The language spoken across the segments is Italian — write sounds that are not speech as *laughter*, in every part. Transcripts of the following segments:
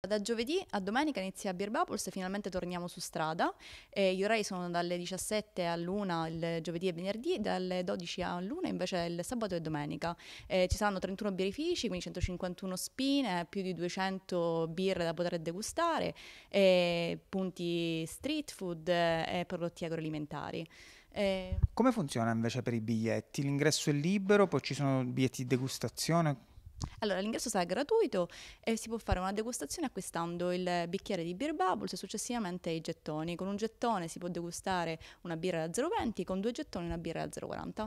Da giovedì a domenica inizia Beer Bubbles, finalmente torniamo su strada. Eh, gli orari sono dalle 17 all'1 il giovedì e venerdì, dalle 12 all'1 invece il sabato e domenica. Eh, ci saranno 31 birrifici, quindi 151 spine, più di 200 birre da poter degustare, eh, punti street food e prodotti agroalimentari. Eh, Come funziona invece per i biglietti? L'ingresso è libero, poi ci sono biglietti di degustazione? Allora, l'ingresso sarà gratuito e si può fare una degustazione acquistando il bicchiere di Beer Bubbles e successivamente i gettoni. Con un gettone si può degustare una birra da 0,20, con due gettoni una birra da 0,40.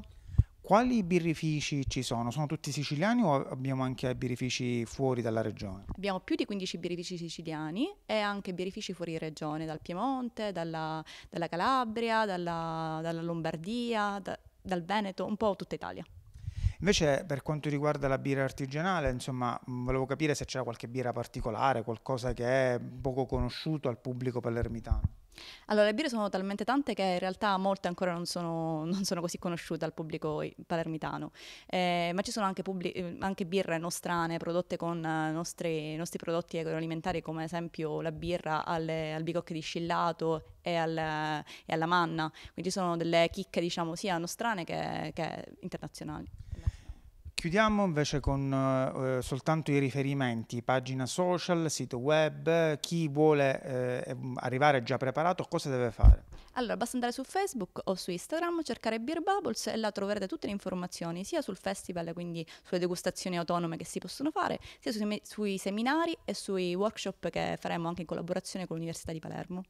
Quali birrifici ci sono? Sono tutti siciliani o abbiamo anche birrifici fuori dalla regione? Abbiamo più di 15 birrifici siciliani e anche birrifici fuori regione, dal Piemonte, dalla, dalla Calabria, dalla, dalla Lombardia, da, dal Veneto, un po' tutta Italia. Invece per quanto riguarda la birra artigianale, insomma, mm, volevo capire se c'era qualche birra particolare, qualcosa che è poco conosciuto al pubblico palermitano. Allora, le birre sono talmente tante che in realtà molte ancora non sono, *laughs* non sono così conosciute al pubblico palermitano, eh, ma ci sono anche, eh, anche, birre nostrane prodotte con eh, nostri, nostri prodotti agroalimentari come ad esempio la birra alle, al bicocche di scillato e, al, e, alla manna, quindi sono delle chicche diciamo sia nostrane che, che internazionali. Chiudiamo invece con eh, eh, soltanto i riferimenti, pagina social, sito web, chi vuole eh, ehm, arrivare già preparato cosa deve fare? Allora, basta andare su Facebook o su Instagram, cercare Beer Bubbles e là troverete tutte le informazioni, sia sul festival, quindi sulle degustazioni autonome che si possono fare, sia sui, sui seminari e sui workshop che faremo anche in collaborazione con l'Università di Palermo.